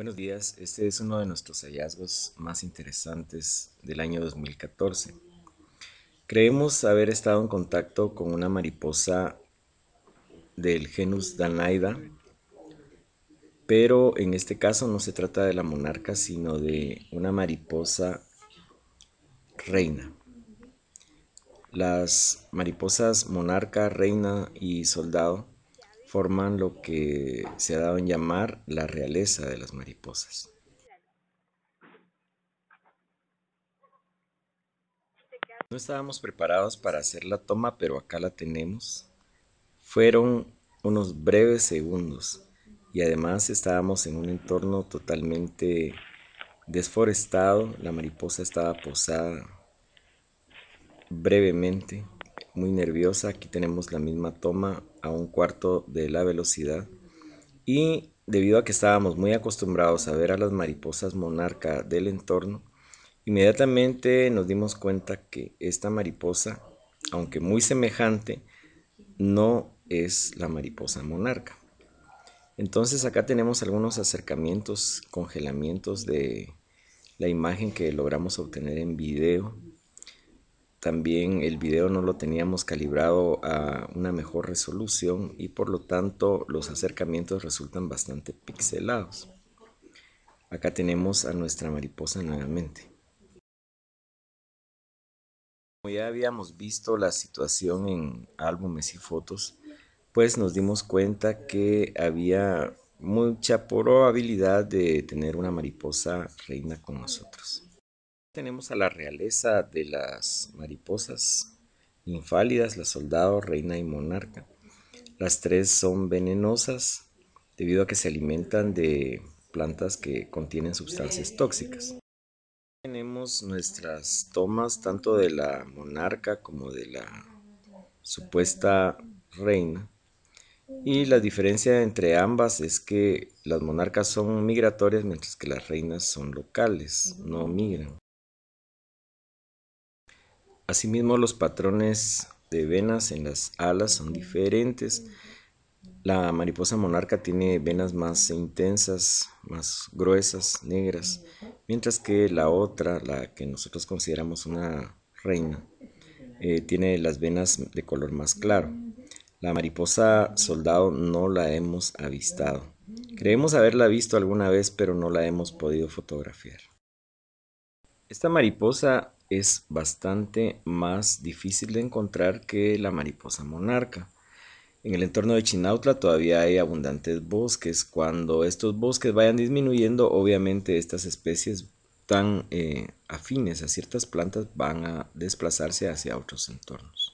Buenos días, este es uno de nuestros hallazgos más interesantes del año 2014. Creemos haber estado en contacto con una mariposa del genus Danaida, pero en este caso no se trata de la monarca, sino de una mariposa reina. Las mariposas monarca, reina y soldado forman lo que se ha dado en llamar la realeza de las mariposas. No estábamos preparados para hacer la toma, pero acá la tenemos. Fueron unos breves segundos y además estábamos en un entorno totalmente desforestado. La mariposa estaba posada brevemente, muy nerviosa. Aquí tenemos la misma toma a un cuarto de la velocidad y debido a que estábamos muy acostumbrados a ver a las mariposas monarca del entorno, inmediatamente nos dimos cuenta que esta mariposa, aunque muy semejante, no es la mariposa monarca. Entonces acá tenemos algunos acercamientos, congelamientos de la imagen que logramos obtener en video también el video no lo teníamos calibrado a una mejor resolución y por lo tanto los acercamientos resultan bastante pixelados. Acá tenemos a nuestra mariposa nuevamente. Como ya habíamos visto la situación en álbumes y fotos, pues nos dimos cuenta que había mucha probabilidad de tener una mariposa reina con nosotros. Tenemos a la realeza de las mariposas infálidas, la soldado, reina y monarca. Las tres son venenosas debido a que se alimentan de plantas que contienen sustancias tóxicas. Tenemos nuestras tomas tanto de la monarca como de la supuesta reina. Y la diferencia entre ambas es que las monarcas son migratorias mientras que las reinas son locales, no migran. Asimismo, los patrones de venas en las alas son diferentes. La mariposa monarca tiene venas más intensas, más gruesas, negras, mientras que la otra, la que nosotros consideramos una reina, eh, tiene las venas de color más claro. La mariposa soldado no la hemos avistado. Creemos haberla visto alguna vez, pero no la hemos podido fotografiar. Esta mariposa es bastante más difícil de encontrar que la mariposa monarca. En el entorno de Chinautla todavía hay abundantes bosques. Cuando estos bosques vayan disminuyendo, obviamente estas especies tan eh, afines a ciertas plantas van a desplazarse hacia otros entornos.